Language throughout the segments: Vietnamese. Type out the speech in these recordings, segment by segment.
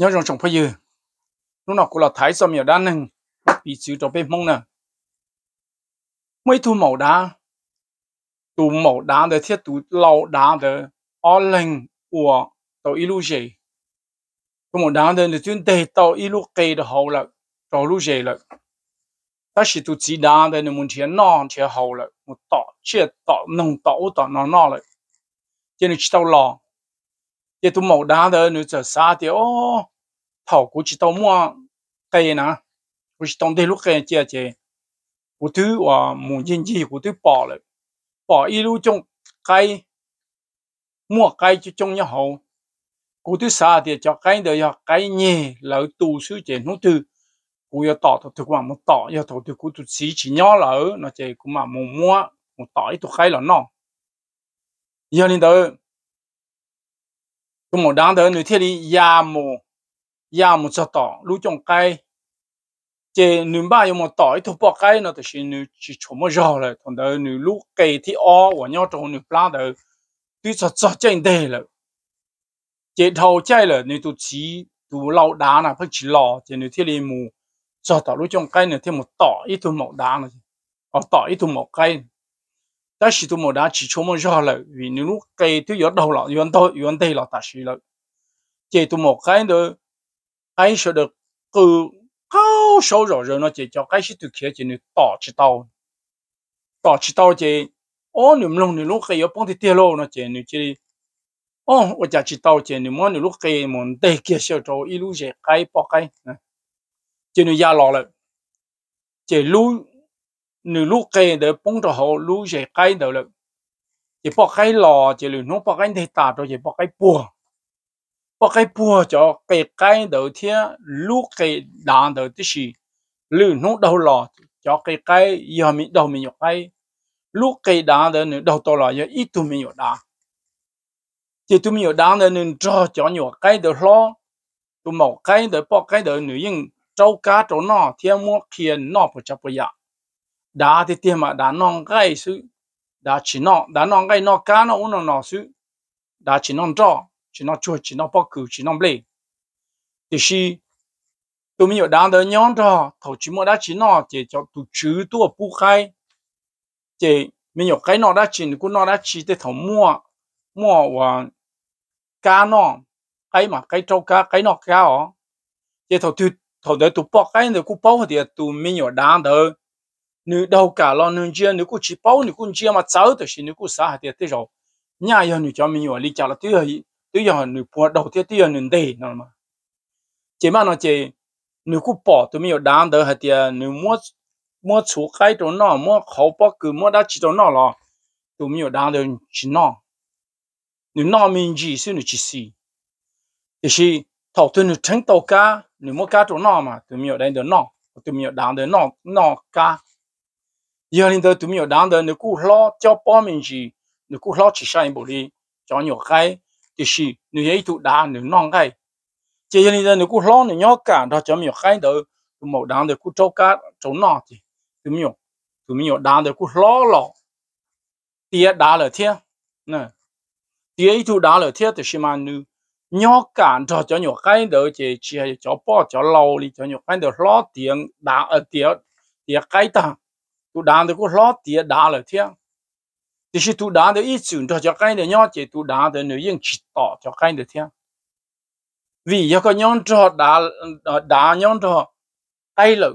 nhớ rằng chồng phải dư lúc nào cũng là thái sao miệng đan nâng bị chữ trong bên mông nè mấy thu màu đá tù màu đá để thiết tù lâu đá để ó lên của tàu ilu gì tù màu đá để tuyên đề tàu ilu kê để hậu lợi tàu lu gì lợi ta chỉ tù chỉ đá để nên muốn chiến non chiến hậu lợi một tọ chia tọ nông tọ tọ nó nó lợi cho nên chỉ tàu lò 也都冇打的，你就啥的哦，头估计到么给呢？估计当地路给姐姐，我都话母亲节我都包了，包一路中该么该就中一后，我都啥的叫该的要该你老读书节我都。我要打到对方，我打要打对我都自己鸟了，那这个嘛，我摸我打一都开了呢。要领导。ก็หมดดังเดินหนูเที่ยวนี้ยาโมยาโมจะต่อรู้จงไกเจหนึ่งบ้ายังมต่อทุบปอกไกเนาะแต่ชิหนูชิชมจ่อเลยตอนเดินหนูลูกเกยที่อ้อวันยอดตรงหนูปลาเดินที่จะจ่อใจเดเลยเจทาวใจเลยหนูตัวชีตัวเราด่าน่ะเพิ่งชีหล่อเจหนูเที่ยวนี้มูจะต่อรู้จงไกเนี่ยที่หมดต่ออีทุบหมดดังเลยเอาต่ออีทุบหมดไก ta chỉ tu một đã chỉ cho một do là vì nếu lúc cây tu gió đầu lọ yên tôi yên đây là ta chỉ là chỉ tu một cái nữa cái số được cứ cao số rồi rồi nó chỉ cho cái sự thực hiện chỉ nó tỏ chỉ tao tỏ chỉ tao chỉ ô nếu lúc nếu lúc cái ở bông thì tiêu lô nó chỉ nếu chỉ ô ở nhà chỉ tao chỉ nếu muốn nếu lúc cây muốn tây kia sẽ cho ít lúc sẽ cái bỏ cái chỉ nó già lọ rồi chỉ lúc nửa lúc kê để bông cho họ lúc dễ cái đầu lực chỉ bỏ cái lò chỉ là nó bỏ cái thì tạt rồi chỉ bỏ cái bùa bỏ cái bùa cho cái cái đầu thiên lúc cái đàn đầu tí gì lưu nó đầu lò cho cái cái giờ mình đầu mình nhọc cái lúc cái đàn đầu nữa đầu to lò giờ ít tụi mình nhọc đàn thì tụi mình nhọc đàn đầu nữa cho cho nhọc cái đầu lo tụi một cái đầu bỏ cái đầu nữa nhưng trâu cá trâu nọ thiên mua kia nọ phải chấp phải đã thì tiền mà đã non cái sự đã chỉ nó đã non cái nó cá nó uống nó nó sự đá chỉ non trọ chỉ non chuột chỉ non bóc cừu chỉ non lê thì khi tôi mới ở đá đó nhon trọ thầu chỉ mua đã chỉ nó chỉ cho tụ chứ tụ bu khai chỉ mình ở cái nó đã chỉ cũng nó đã chỉ để thầu mua mua và cá nó cái mà cái trâu cá cái nó cá ó chỉ thầu tụ thầu để tụ bọc cái để cũng bóc thì tụ mới ở đá đó nếu đâu cả lo nên chia nếu cũng chỉ bao nếu cũng chia mà cháu thì xin nếu cũng xả thì thế rồi nhà giờ nếu cho mình vào lý trả là thứ gì thứ giờ nếu bỏ đầu thế thứ giờ nên để nó mà chỉ mà nó chỉ nếu cũng bỏ thì mình ở đám đó thì nếu mua mua số cái chỗ nào mua khẩu bao cứ mua đã chỉ đó nó là tụi mình ở đám đó chỉ nó nếu nó mình chỉ xin nếu chỉ xì thì khi thầu tụi nó tránh tàu cá nếu mua cá chỗ nào mà tụi mình ở đây đó nó tụi mình ở đám đó nó nó cá giờ linh tớ tụi mình ở đang đó nếu cú lo cho bỏ mình gì nếu cú lo chỉ sai một đi cho nhiều cái thì gì nếu ấy tụ đá nếu non cái chỉ giờ linh tớ nếu cú lo nếu nhóc cả đó cho nhiều cái đó tụi mình đang đó cú trâu cá trâu nọ thì tụi mình tụi mình ở đang đó cú lo lo tiếc đá là thiệt nè tiếc ấy tụ đá là thiệt thì mà nếu nhỏ cản cho cho nhiều cái đó chỉ chỉ cho bỏ cho lâu đi cho nhiều cái đó lo tiền đá ở tiền tiếng cái ta tu đàn thì có lót tiệt đá lại thế thì khi tu đàn thì ít chuyện cho cho cái này nhau chỉ tu đàn thì người dân chỉ tỏ cho cái này thế vì do cái nhau cho đá ờ, đá nhau cho cái là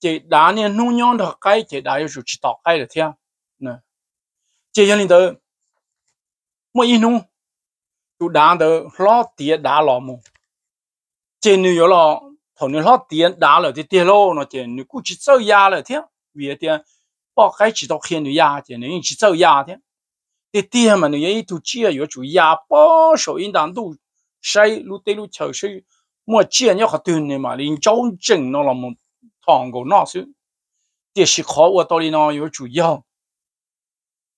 chỉ đá này nuôi nhau cho cái chỉ đá yêu chỉ tỏ cái là thế nè chỉ như thế, mỗi ít nung tu đàn thì lót tiệt đá lò mù chỉ nuôi lo thằng nuôi lót tiệt đá lại thì tiệt lô nó chỉ nuôi cứ chỉ sâu giá lại thế vì tiền bỏ cái chỉ tao hiện nó ya tiền nên chỉ tao ya tiền để tiền mà nó ấy tu chia yếu chủ ya bỏ số in đàn tu sai lu tê lu chờ sai mua chia nhau học tiền này mà linh cháu chừng nó là một thằng của nó chứ để xí khó của tôi nó yếu chủ yếu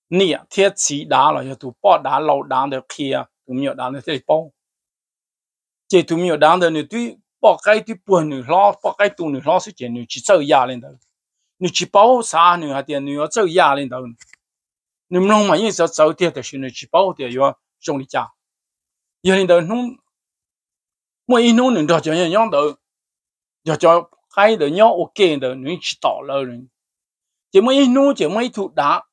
nè thiết chỉ đá là cho tụ bỏ đá lâu đá được kia tụi mình đá được thế bỏ chỉ tụi mình đá được nữa tụi bỏ cái tụi buồn nữa lo bỏ cái tụi nữa lo sự chuyện nữa chỉ sợ già lên thôi 你去包啥呢？还得你要走压领导，你们弄嘛，也是要走点的是你去包的要兄弟家，压领导弄，我一弄人家就样样的，要叫海的鸟我给的，你去倒了人，这么一弄这么一头打，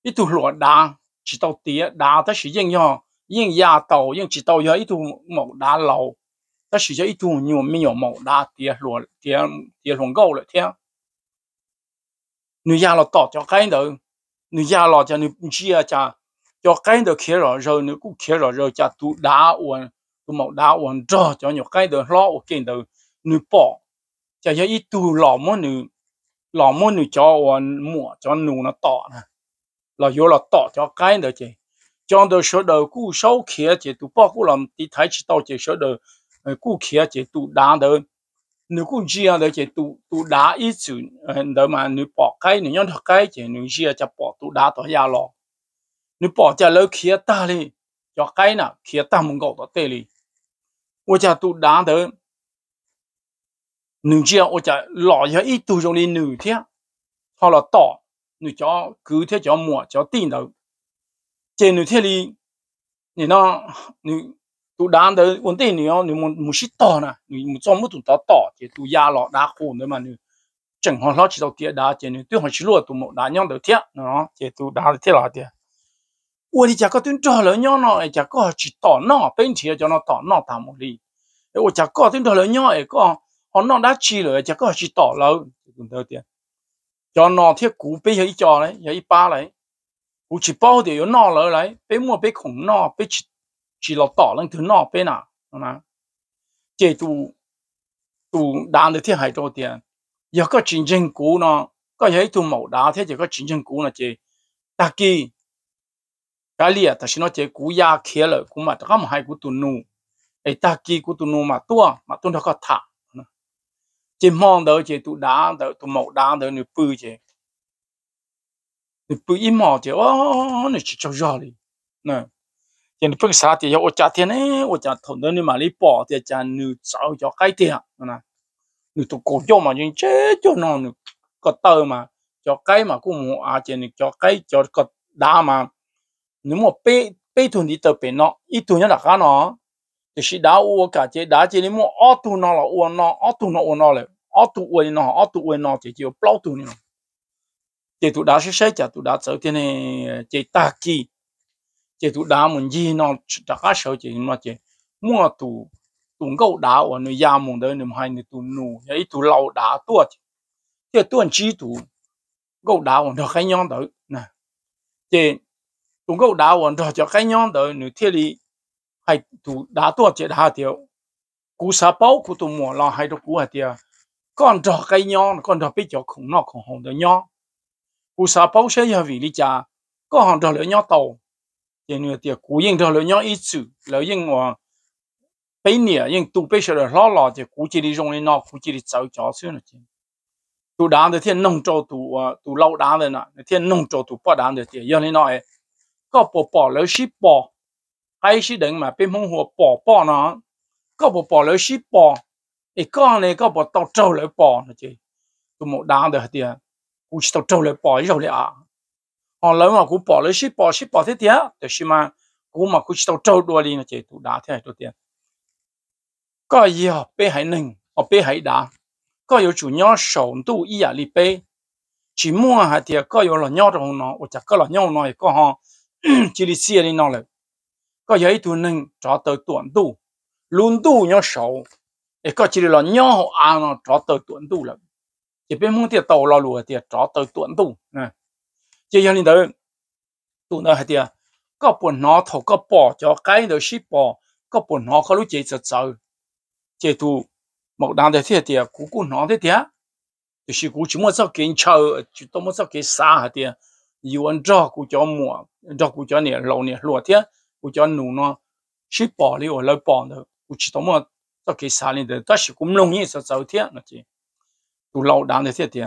一头落打，去到跌打，它是硬样。nhưng ya tàu nhưng chỉ tàu giờ ít thu mẫu đá lâu ta chỉ cho ít thu nhiều mi nhiều mẫu đá tía lúa tía tía lúa gấu lại theo 你压了到就干的，你压了就你只要加，就干的开了肉，你顾开了肉加都打完，都冇打完着就你干的老我见到你 bỏ，就要一度老么你老么你叫我摸叫弄了到呢，老有了到就干的去，讲到说到顾少开去都包括了你抬起到这说到，呃顾开去都打的。nếu cũng chỉ là chỉ tụ tụ đá ít chữ đó mà nếu bỏ cái nếu nhon cái thì nếu chỉ là chỉ bỏ tụ đá thôi ra lo nếu bỏ cho lâu khía ta đi cho cái nào khía ta muốn gọi đó tê đi ôi cha tụ đá đó nếu chỉ là ôi cha lọ cho ít tụ trong đi nếu thế họ là tỏ nếu cho cứ thế cho mua cho tin đâu trên nếu thế đi nếu nó nếu tu đan tới vấn đề này ông muốn muốn xịt tỏ nè muốn cho một tụ tỏ tỏ thì tu ya lọ đá khổ nữa mà nữa chẳng hoàn lo chỉ đầu tiên đá thì nữa tu hoàn chỉ lo tu một đá nhau đầu tiên nó thì tu đá thì lọ thì ủa thì chả có tuyên trò lớn nhau nó chả có chỉ tỏ nó bên thì cho nó tỏ nó thả một đi ủa chả có tuyên trò lớn nhau nó đã chỉ rồi chả có chỉ tỏ lớn cũng đầu tiên cho nó thiết cú bây giờ cho đấy giờ ba đấy cú chỉ bao thì nó lớn đấy bây mua bây khủng nó bây chỉ chỉ là tỏ lên thứ nọ bên à mà chế tu tu đàn được thiên hại cho tiền giờ có chính dân cũ nó có thấy tu mẫu đá thế giờ có chính dân cũ nó chế ta kỳ cái lìa ta xin nó chế cũ ya kia lợi cũ mà ta có một hai cũ tu nu ấy ta kỳ cũ tu nu mà tua mà tu nó có thả chế mong đỡ chế tu đá đỡ tu mẫu đá đỡ nửa bự chế nửa bự ít mỏ chế ô nửa chỉ cho giò đi nè tiền phương xa thì giờ ô cha tiền ấy ô cha thằng đó mà lấy bỏ thì cha nữ cháu cho cái tiền nè nữ tu cố cho mà nhưng chết cho nó nữ có tờ mà cho cái mà cũng muốn à tiền cho cái cho có đá mà nếu mà bê bê thùng đi tờ bê nó ít thùng nhất là khá nó thì chỉ đá ô cả chế đá chế nếu mà ô tu nó là ô nó ô tu nó ô nó là ô tu ô nó ô tu ô nó thì chỉ ô plau tu nó thì tụ đá sẽ sẽ chả tụ đá sợ tiền này chế ta kỳ chỉ tụ đá mình gì nó đã cá sấu chỉ nó chỉ mua tụ tụ gấu đá và nó ya mùng đấy nó hay nó tụ nụ vậy tụ lâu đá tua chỉ chỉ tụ anh chỉ tụ gấu đá và nó cái nhon đấy nè chỉ tụ gấu đá và nó cho cái nhon đấy nó thiết lý hay tụ đá tua chỉ đá tiêu cú sa bao cú tụ mua lo hay đó cú hay tiêu con trò cái nhon con trò biết cho khủng nó khủng hồn đó nhon cú sa bao sẽ giờ vì lý cha có hàng trò lửa nhon tàu tiền nhiều tiền cú yên đó là nhau ít chữ là yên mà bây nè yên tu bây giờ là lo lo thì cú chỉ đi dùng lên nó cú chỉ đi cháu cháu xưa nữa chứ tu đám thì thiên nông châu tu tu lâu đám rồi nè thiên nông cho tu bỏ đám thì tiền yên lên nói có bỏ bỏ lấy ship bỏ hay ship đừng mà bên mông hồ bỏ bỏ nó có bỏ bỏ lấy ship bỏ thì con này có bỏ tàu châu lấy bỏ nữa chứ tu một đám thì tiền cú chỉ tàu châu lấy bỏ rồi đấy à họ lớn mà cú bỏ lấy ship bỏ ship bỏ thế tiếc, để ship mà cú mà cú chỉ tàu trâu đua đi là chỉ tụ đá thế này đầu tiên có gì họ bê hải nình họ bê hải đá có yếu chủ nhau sầu tu y à li bê chỉ mua hạt tiếc có yếu là nhau trong nó hoặc có là nhau nói có họ chỉ đi xe đi nó là có yếu tu nình cho tới tuần tu luôn tu nhau sầu để có chỉ là nhau họ ăn nó cho tới tuần tu là chỉ bên muốn tiệt tàu lo lùa tiệt cho tới tuần tu này chỉ cho nên đó tụ nó hay tiệt có buồn nó thầu có bỏ cho cái đó ship bỏ có buồn nó có lúc chỉ sợ sợ chỉ tụ một đàn thế thiệt tiệt cú cú nó thế tiệt thì sự cú chúng mà chờ chúng tôi mà sao kiến xa hay tiệt anh cho cú cho mua cho cho nè lâu nè lúa tiệt cú cho nụ nó ship bỏ đi ở bỏ được chỉ tôi mà sao kiến xa lên được tất sự cũng lông như sợ sợ tiệt nó chỉ tụ lâu đàn thế tiệt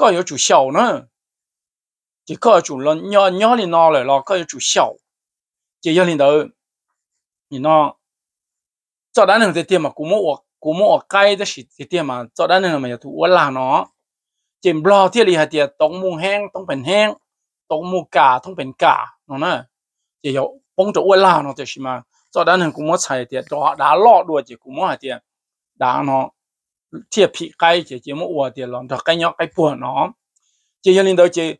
có có chủ sầu nữa chỉ có chủ lần nhỏ nhỏ thì nó lại là có chủ sầu chỉ giờ thì đỡ thì cho đến những cái tiền mà cũng mua cũng mua cái đó chỉ cái tiền mà cho đến những mà thu là nó chỉ lo thì là tiền tống mua hang tống phần hang tống mua cả tống phần cả nó nè chỉ có bông chỗ là nó thì mà cho đến những cũng mua xài tiền đó đã lo đuổi chỉ cũng mua tiền đã nó chia phí cái chỉ chỉ một ua tiền lòng thật cái nhỏ cái buồn nó chỉ cho nên đó chỉ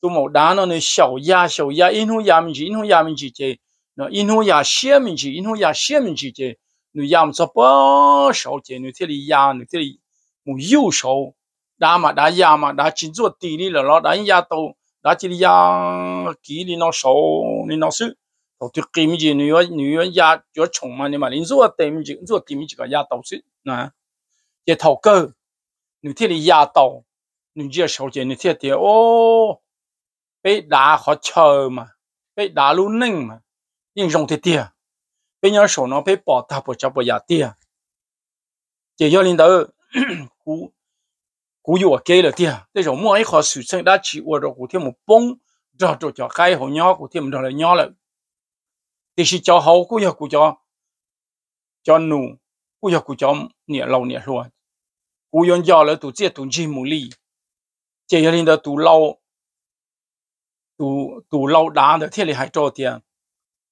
tôi một đá nó nên sầu ya sầu ya in hu ya mình chỉ in hu ya mình chỉ chỉ nó in hu ya xia mình chỉ in hu ya xia mình chỉ chỉ nó ya mình sao bao sầu chỉ nó thế này ya nó thế này một yêu sầu đá mà đá ya mà đá chính ruột tì đi là nó đá ya tàu đá chỉ ya kỹ đi nó sầu đi nó sự đầu tiên kim gì nữa nữa ya cho chồng mà nhưng mà lính ruột tì mình chỉ ruột tì mình chỉ có ya tàu sự nè 也头个，你这里压倒，你这小姐你这点哦，被打好巧嘛，被打路嫩嘛，英雄的点，被人手呢被抱大不着不压点，也要领导古古有我给了点，那种莫一好水生拉起我的古天木崩，这这叫开好鸟古天木着来鸟了，这是叫好古要古叫叫奴。不要顾家你老年是吧？u yon giờ là tụ chia tụ chi mù li chỉ cho nên là tụ lâu tụ tụ lâu đá được thiết lý hai trâu tiền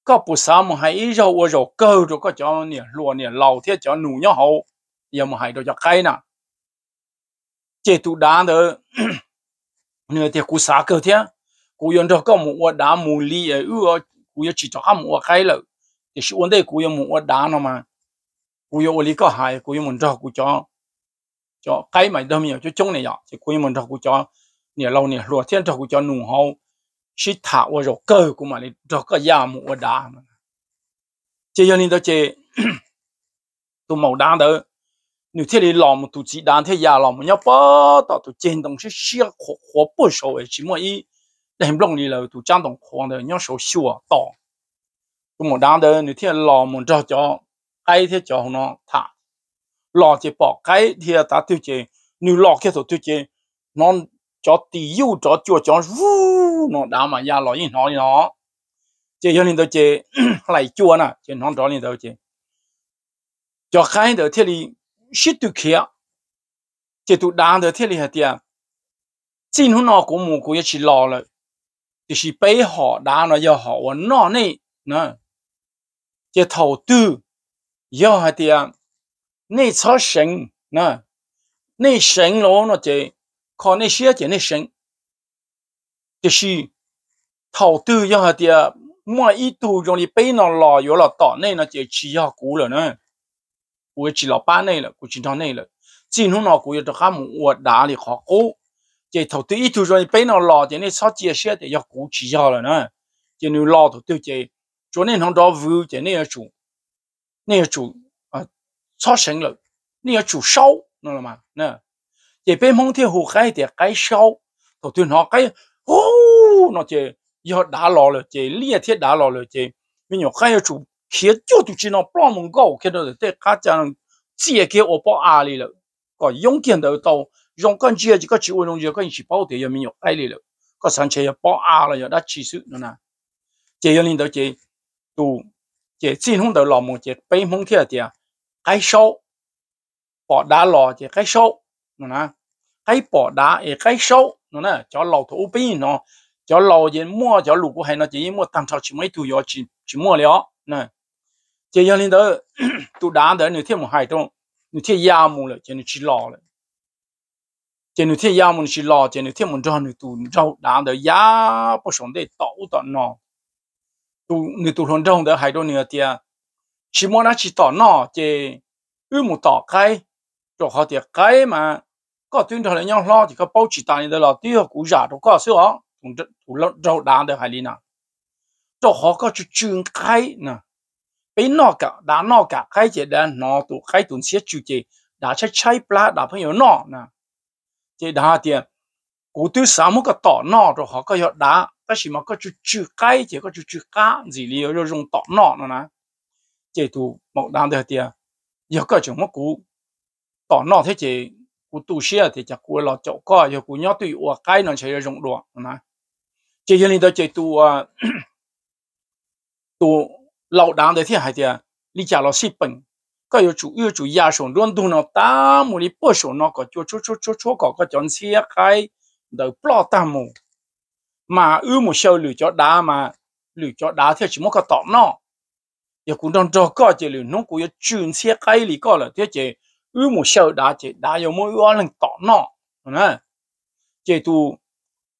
có bù sa mà hai ít rau ở rau cơ rồi có cho nè lúa nè thiết cho nụ nhau hậu giờ mà hai đồ cho chỉ tụ đá được nửa thì cú sa cơ thiết cú yon giờ có một đá mù li ở ưa chỉ cho ham một cây là thì sự vấn đề cú yon một đá mà cú yon lý có hại cú muốn cho cú cho cho cái mà đâm nhiều cho chúng này nhỏ thì quý mình thật của cho nhiều lâu nhiều lúa thiên thật của cho nung hậu sĩ thảo và rồi cơ của mà đi cho cái già mù ở đá chỉ cho nên đó chỉ tụ màu đá đó nếu thế thì lòng tụ chỉ đá thế già lòng một nhóc bơ tạo tụ trên đồng sẽ xia khổ khổ bớt số ấy chỉ mỗi ý để em lòng đi là tụ chân đồng khoan đó nhóc số xua tỏ tụ màu đá đó nếu thế lòng mình cho cho cái thế cho nó thả lò chỉ bỏ cái thì ta tiêu chế nếu lò kia số tiêu chế nó cho tí yêu cho chùa cho vu nó đã mà ra lò như nó nó chế cho nên tôi chế lại chùa nè chế nó đó nên tôi chế cho cái đó thế đi shit được kia chế tụ đan đó thế thì hạt tiền chính hôm nọ cũng mua cũng chỉ lò rồi thì là bây họ đã nó giờ họ nó này nè chế thầu tư giờ hạt tiền 你操神那，你神咯那这，靠那些这那神，就是投资要下的，我一度用你背那老有了岛内那这吃下股了呢，我吃了半内了，我吃到内了，今天那股要到他们我哪里好过？这投资一度用你背那老的，你操这些的要股吃下了呢，这你老头对这，昨天他到屋这那主，那主。cho sinh lực 你要煮烧，知道吗？那这边蒙天湖开的开烧，头天好开哦，那这要打老了，这烈天打老了，这没有开要煮，开就都只能帮忙搞，看到这他讲自己给我包压力了，个用电的到用干这这个植物农业干是包的也没有压力了，个生产也包压了，要他技术了呢，这要领导这都这最终的老母这边蒙天的。cái sâu bỏ đá lò thì cái sâu nó nè cái bỏ đá thì cái sâu nó nè cho lầu thủ bi nó cho lầu gì mua cho lũ của hay nó chỉ mua tăng sau chỉ mấy tuổi rồi chỉ chỉ mua liền nè chỉ cho nên đó tụ đá đó nửa thiên một hai trong nửa thiên ya mù rồi chỉ nửa chỉ lò rồi chỉ nửa thiên ya mù chỉ lò chỉ nửa thiên một trong nửa tụ trong đá đó ya bổ sung để tẩu tận nó tụ nửa tụ trong đó hai trong nửa thiên chỉ muốn nó chỉ tỏ nọ chỉ ư một tỏ cái cho họ tiệt cái mà có tuyên thời này nhau lo thì có bao chỉ tàn được là tiêu cú giả đâu có sữa cũng cũng lâu đầu đá được hay đi nào cho họ có chút trường cái nè bên nọ cả đá nọ cả cái chỉ đá nọ tụ cái tuần xếp chủ chỉ đá chơi chơi plá đá phải nhớ nọ nè chỉ đá tiền cụ tiêu sáng một cái tỏ nọ rồi họ có nhớ đá ta chỉ mà có chút chữ cái chỉ có chút chữ cá gì liệu rồi dùng tỏ nọ nữa nè chế tu một đám thế thì giờ có chúng mất cú tỏ nọ thế chế cú tu sửa thì chắc cú lo chỗ có giờ cú nhớ tùy ủa cái nó sẽ rộng đồ nè chế hiện nay chế tu tu lâu đám thế thì hay tiệt, lý trả lo xịt bệnh có yêu chủ yêu chủ gia sống luôn tu nó ta một đi bớt sống nó có chỗ chỗ chỗ chỗ chỗ có cái chân xe cái đỡ bỏ ta mù mà ưu một sầu lựa cho đá mà lựa cho đá thì chỉ muốn cái tỏ nọ 也共同做搞这里，侬个要全些该里搞了，这这有么小大这大有么有人打闹，嗯，这都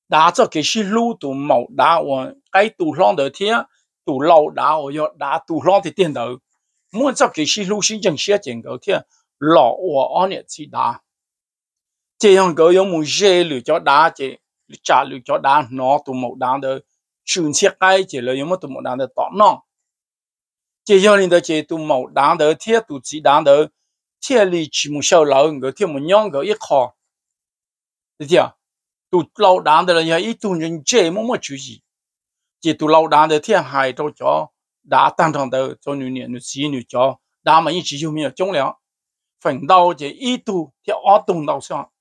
大这个是路都冇大我该都浪的天，都老大我要大都浪的点头，么这个是路是正些整个天老我安也是大，这样个有么热了叫大这家里叫大闹都冇大的全些该这了有么都冇大的打闹。接下来的解读某单的贴图几单的贴里起木小老个贴木娘个一看，对不读老单的人要一读人这么么注意，解读老单的贴还着叫打当场的做女人女子女叫，他们一起就没有重量，反倒这一读贴二动到上，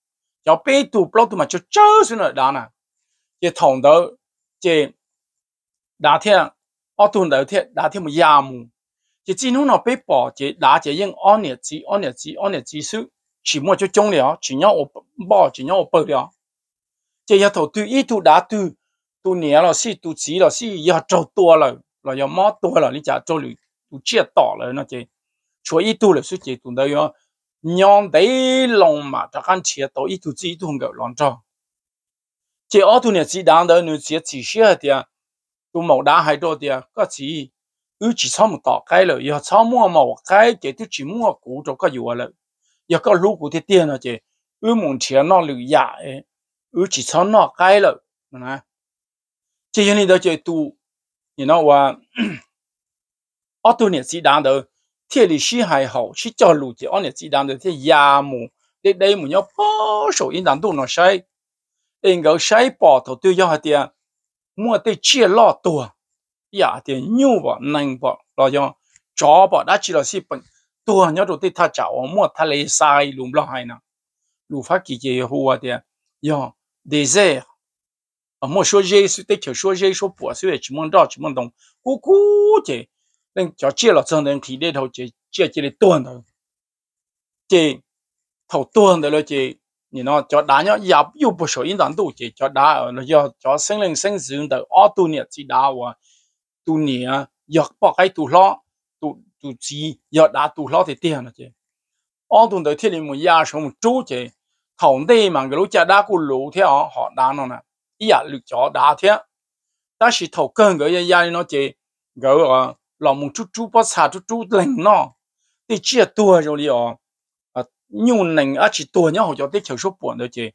要背读不读嘛就就是那单呢，这同的这。打天，我同头天打天么亚木，一只侬那被包，一拿一用按日子按日子按日子数，全部就中了，全要我包，全要我包了。这一头对一头打对，都年了是都急了是要做多了，了要摸多了，你家做了都接到了那些，除一头了是这都那样，娘得龙嘛，他看切到一头子一头个乱造。这二头呢，只当的你只只些的，都冇打还多的，个只。ư chỉ sau một tọ cái rồi giờ sau mua màu cái chỉ tôi chỉ mua cũ cho cái gì rồi giờ có lũ của thì tiền rồi chứ, ư muốn tiền nó lười giả ư chỉ sau nó cái rồi nè chỉ như này đó chỉ tu you know và, ở tu này chỉ đang đó thiết lý sĩ hài hậu chỉ cho lũ chị ở này chỉ đang đó thì giả mù để đây muốn nhau bao số yên đang tu nó sai in cái sai bỏ đầu tư cho hạt tiền mua tới chia lọ tuổi 呀点牛吧能吧，那样找吧，那起了是本多人就对他找我莫他来塞路不还呢，路法季节好的呀，désert 啊，莫说这是对就说这说破碎的，只么着只么动，咕咕的，人叫接了真人体里头接接接的断的，这头断的了这。你那叫大家也又不小心难度，就叫大了叫叫生人生死的二多年最大我 tu nia yok bỏ cái tu lo tu tu chi yok đã tu lo thì tiền là chứ ông tu đời thiên linh một gia sống một chú chứ thầu đây mà cái lối cha đã cú lũ thế họ họ đã nó nè ý à lựa chọn đã thế ta chỉ thầu cơn cái gia nó chứ gỡ à ờ, lòng một chút chút bắt xả chút chút lạnh nó thì chia tua rồi đi à nhung nành à chỉ tua nhau họ cho tới chiều số buồn đó chứ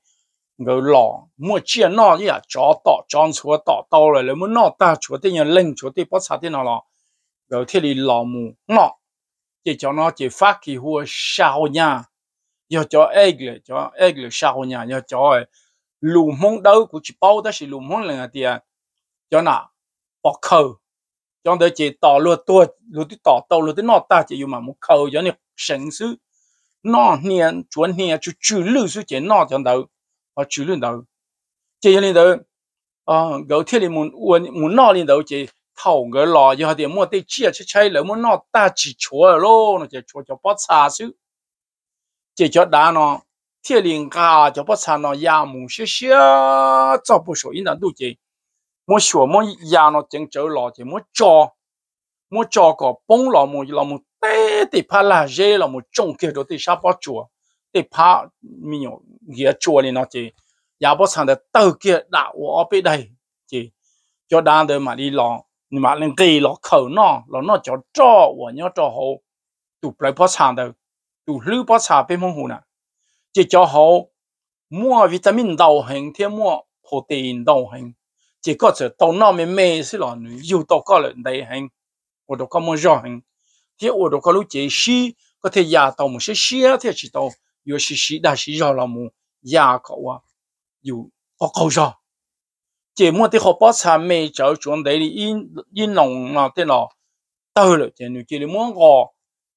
ngờ lọ mua chia nọ như là chó tỏ chọn chúa tỏ tàu rồi lấy muốn nọ ta chúa tên nhà linh chúa tên bớt sát tên nào, lọ ngờ thế thì lọ mù nọ chỉ cho nó chỉ phát kỳ hua sao nha giờ cho egg là cho egg là sao nha giờ cho lù mông đâu cũng chỉ bao đó là lù mông là tiền cho nọ bọc khâu cho đỡ chỉ tỏ lúa tua lúa tí tỏ tàu lúa tí nọ ta chỉ dùng mà một khâu cho nó sinh sự nọ niên chuẩn niên chú chú lưu sự chỉ nọ cho đâu họ chủ lên đầu chỉ lên đầu à gấu thiết thì muốn muốn nó lên đầu chỉ thầu người lò giờ thì mua tê chia chơi lỡ muốn nó ta chỉ chúa lô nó chỉ chúa cho bớt xa chỉ cho đá nó thiết liền cả cho bớt xa nó ya muốn xí cho bớt số ít đủ chỉ mua sửa mua ya nó chẳng chỗ lò chỉ mua cho mua cho có bông lò mua lò mua tê thì phải là dê lò mua trồng kia đó thì sao bớt chúa 得怕没有也做的那些，也不唱的都给那我别的，这叫当的嘛的浪，你嘛能给了口呢，了那叫找我要找好，都不来不唱的，都六不唱别模糊呢，这叫好，莫维他命导航，天莫 protein 导航，这个是到那面没事了，你又到个人导航，我都搞么绕航，这我都搞路这些，个天压到么些些天知道。yo shi shi da shi jo la mu ya ko wa yu o ko jo chỉ mua thì họ bắt sản mê cháu chuẩn đấy thì in in nồng nào thế nào tao rồi thì nữ kia mua gò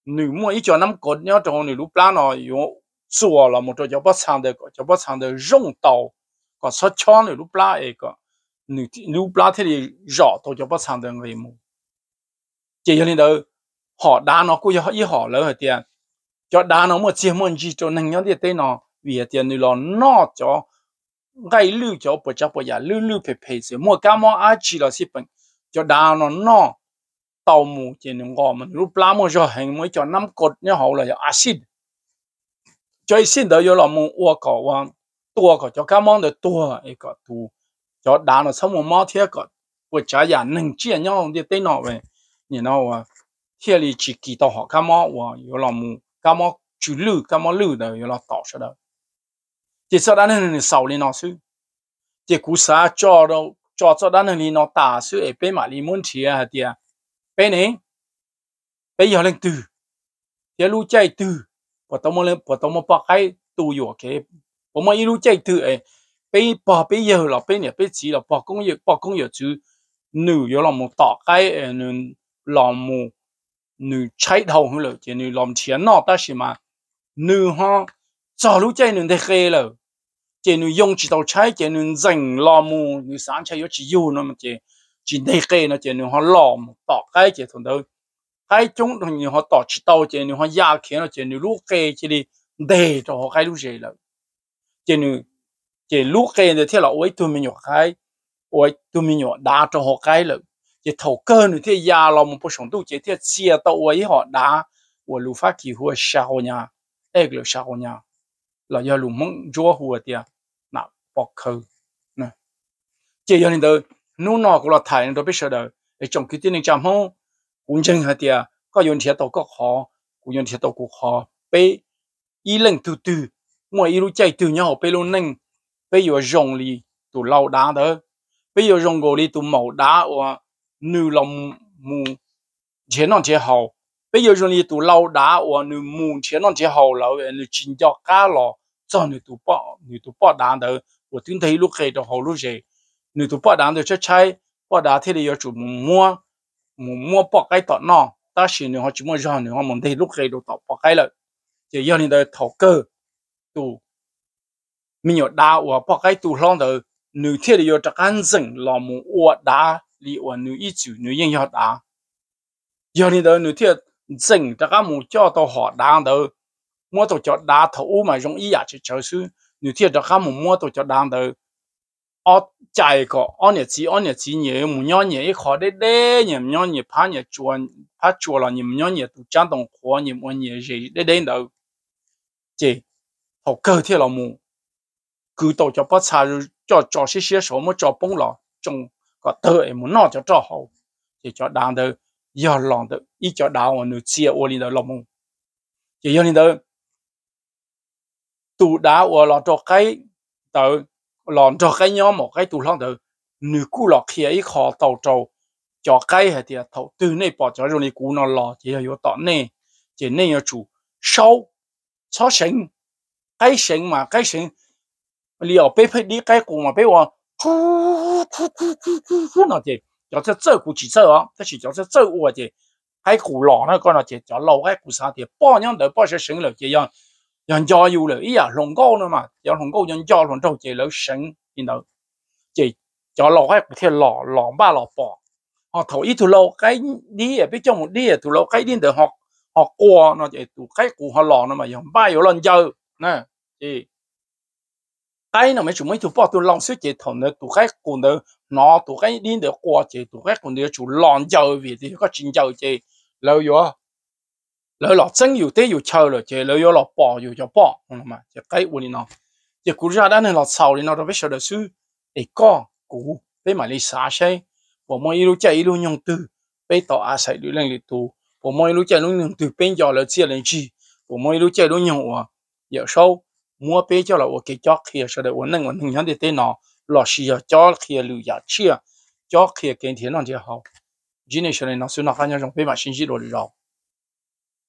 nữ mua ít cho năm cột nhau trong nữ lúc lá nó yo sủa là một cho bắt sản đấy cho bắt sản đấy rong tàu có sót cho nữ lúc lá ấy có nữ lúc lá thế thì rõ tôi cho bắt sản đấy người mua chỉ cho nên đó họ đã nó cũng họ ý họ lỡ hết cho đá nó một chiếc môn gì cho nâng nhau thì tên nó vì tiền này là nó cho ngay lưu cho bộ chắc bộ giả lưu lưu phải phải sự mua cá mua ai chì là xếp bằng cho đá nó nó tàu mù chỉ nó ngò mình lúc lá mua cho hình mới cho năm cột nhớ hậu là acid cho acid đó là mù uo cỏ và tua cỏ cho cá món được tua ấy cỏ tu cho đá nó sống một món thế cỏ bộ chắc giả nâng chia nhau thì tên nó về nhìn nó à thiên lý chỉ kỳ tàu họ cá món và có là mù kamo chú lử kamo lử đó yo la tỏ cho đó chỉ sau đó nên sau lên nó sư chỉ cú sa cho đâu cho cho đó nên nó ta sư ấy bên mà li muốn chia hả tiệt bên này bây giờ lên từ thì lu chạy từ và tao muốn lên và tao muốn bắt cái tu yo cái và mà lu chạy từ ấy bây bỏ bây giờ là bây này bây chỉ là bỏ công việc bỏ công việc chứ nữ yo là một tỏ cái nên là một nữ chạy đầu hơn rồi chỉ nữ làm tiền nọ đó xí mà nữ ha cho lúc chơi nữ thấy khê rồi chỉ nữ dùng chỉ đầu chạy chỉ nữ dành làm mù nữ sáng chạy yếu chỉ yêu nó mà chỉ chỉ thấy khê nó chỉ nữ họ làm mù tỏ cái chỉ thằng đâu cái chúng thằng nữ họ tỏ chỉ đầu chỉ nữ họ già kia nó chỉ nữ lúc khê chỉ đi để cho họ cái lúc gì rồi chỉ nữ chỉ lúc khê thì thế là ôi tụi mình nhỏ cái ôi tụi mình nhỏ đã cho họ cái rồi 也头个呢，这压了么不上都这这接到我一下打，我路发起火吓唬伢，哎个吓唬伢，那要路猛抓火的那不扣呢，这样的弄那个了太人都不晓得，哎，种几天的账户，完整下的，个用铁到个好，个用铁到个好，被一冷嘟嘟，我一路 chạy từ nhau 被路冷，被有容力，都老大的，被有容过力都冇大哇。nữ lòng mù chế non chế hậu bây giờ chúng đi tụ lâu đá và nữ mù chế non chế hậu là về nữ chính cho cá lò cho nữ tụ bỏ nữ tụ bỏ đá đó và tiếng thấy lúc khi đó hậu lúc gì nữ tụ bỏ đá đó chắc chắn bỏ đá thì để chủ mù mua mù mua bỏ cái tọt nọ ta xin nữ họ chỉ mua cho nữ họ muốn thấy lúc khi đó tọt bỏ cái lợi thì giờ này đời thầu cơ tụ mình nhớ đá và bỏ cái tụ lon đó nữ thiết được cho các anh dừng lòng mù đá li wan nu yi chu nu yin yo da yo ni de nu tie zeng ta ga mu cho to ho da de mo to cho da thâu mà rong yi ya chi chou su nu tie ta ga mu mo to cho da de ở chạy có ở nhà chỉ ở nhà chỉ nhẹ mu nhỏ nhẹ kho đế đế nhẹ nhỏ nhẹ phá nhẹ chùa phá chùa là nhẹ nhỏ nhẹ tụ trang đồng kho nhẹ mu nhẹ gì đế đế đâu chị học cơ thể là mu cứ tổ cho bắt xa cho cho xí xí số mà cho bông lọ trong có tự muốn nó cho trò hậu thì cho đàn đời giờ lòng tự ý cho đào mà nữ chia ô linh đó lòng mông thì giờ linh đó tụ đá ô lọ cho cái tự lòng cho cái nhóm một cái tụ lòng đời nữ cú lọ kia ý khó tàu trâu cho cái hệ thì thầu từ nay bỏ cho rồi cú nó lọ thì là yếu tỏ nè chỉ này là chủ sâu cho sinh cái sinh mà cái sinh liệu bé phải đi cái cùng mà bé vào 突突突突突突那只，就只做股几做哦，这是就只做我只，还股老那个那只，就老还股啥只，半年头半些生了这样，人家有了，哎呀，龙高了嘛，要龙高人家龙头只了生，然后只就老还股贴老老八老八，哦，头一头老该你也别叫我你也头老该你得学学过那只，头该股学老了嘛，用八有人家，那，哎。cái nó mới chúng mấy chụp bỏ tôi lòng suy chế thằng nữa tụi khách cùng nữa nó tụi khách đi được qua chế tụi khách cùng nữa chủ lòng chờ vì thì có chuyện chờ chế lâu rồi lâu lọ chân nhiều tế nhiều chờ rồi chế lâu rồi lọ bỏ nhiều cho bỏ không mà chỉ cái quên nó chỉ cú ra đó nên lọ sau thì nó đâu biết sợ được sư để có cú để mà đi xa xe bộ mày lúc chạy lúc nhung tư bây tao à sai lúc lên lịch tù, bộ mày lúc chạy lúc nhung tư bên giờ là chia lên chi bộ mày lúc chạy lúc nhung à giờ sau mua bé cho là ok cho kia sau đấy uống nâng uống nâng nhắn thì tên nào, lọ xì à, cho kia lưu giả chia cho kia kiến thiên nó thì học generation này nó xuống nó khác nhau trong bé mà sinh chỉ đồ rồi